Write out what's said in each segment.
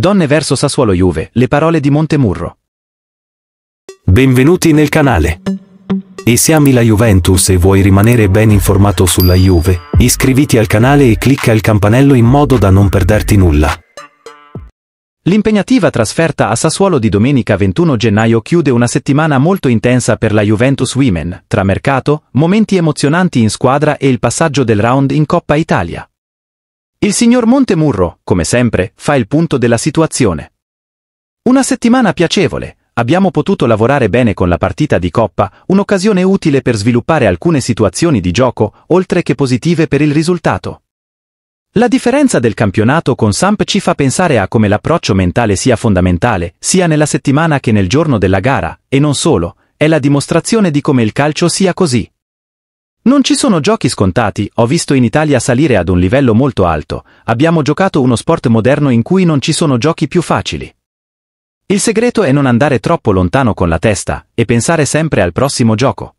Donne verso Sassuolo Juve, le parole di Montemurro. Benvenuti nel canale. E se ami la Juventus e vuoi rimanere ben informato sulla Juve, iscriviti al canale e clicca il campanello in modo da non perderti nulla. L'impegnativa trasferta a Sassuolo di domenica 21 gennaio chiude una settimana molto intensa per la Juventus Women, tra mercato, momenti emozionanti in squadra e il passaggio del round in Coppa Italia. Il signor Montemurro, come sempre, fa il punto della situazione. Una settimana piacevole, abbiamo potuto lavorare bene con la partita di Coppa, un'occasione utile per sviluppare alcune situazioni di gioco, oltre che positive per il risultato. La differenza del campionato con Samp ci fa pensare a come l'approccio mentale sia fondamentale, sia nella settimana che nel giorno della gara, e non solo, è la dimostrazione di come il calcio sia così. Non ci sono giochi scontati, ho visto in Italia salire ad un livello molto alto, abbiamo giocato uno sport moderno in cui non ci sono giochi più facili. Il segreto è non andare troppo lontano con la testa e pensare sempre al prossimo gioco.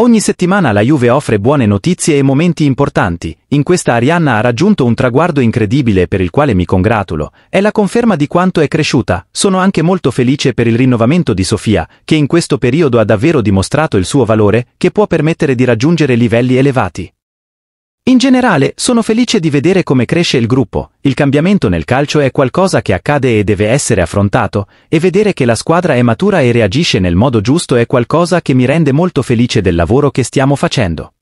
Ogni settimana la Juve offre buone notizie e momenti importanti, in questa Arianna ha raggiunto un traguardo incredibile per il quale mi congratulo, è la conferma di quanto è cresciuta, sono anche molto felice per il rinnovamento di Sofia, che in questo periodo ha davvero dimostrato il suo valore, che può permettere di raggiungere livelli elevati. In generale, sono felice di vedere come cresce il gruppo, il cambiamento nel calcio è qualcosa che accade e deve essere affrontato, e vedere che la squadra è matura e reagisce nel modo giusto è qualcosa che mi rende molto felice del lavoro che stiamo facendo.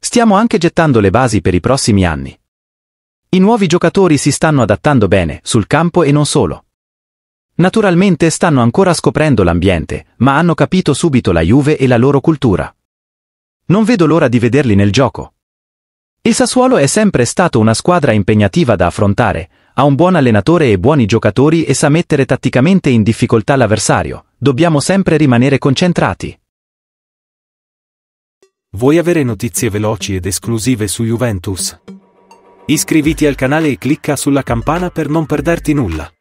Stiamo anche gettando le basi per i prossimi anni. I nuovi giocatori si stanno adattando bene, sul campo e non solo. Naturalmente stanno ancora scoprendo l'ambiente, ma hanno capito subito la Juve e la loro cultura. Non vedo l'ora di vederli nel gioco. Il Sassuolo è sempre stato una squadra impegnativa da affrontare, ha un buon allenatore e buoni giocatori e sa mettere tatticamente in difficoltà l'avversario, dobbiamo sempre rimanere concentrati. Vuoi avere notizie veloci ed esclusive su Juventus? Iscriviti al canale e clicca sulla campana per non perderti nulla.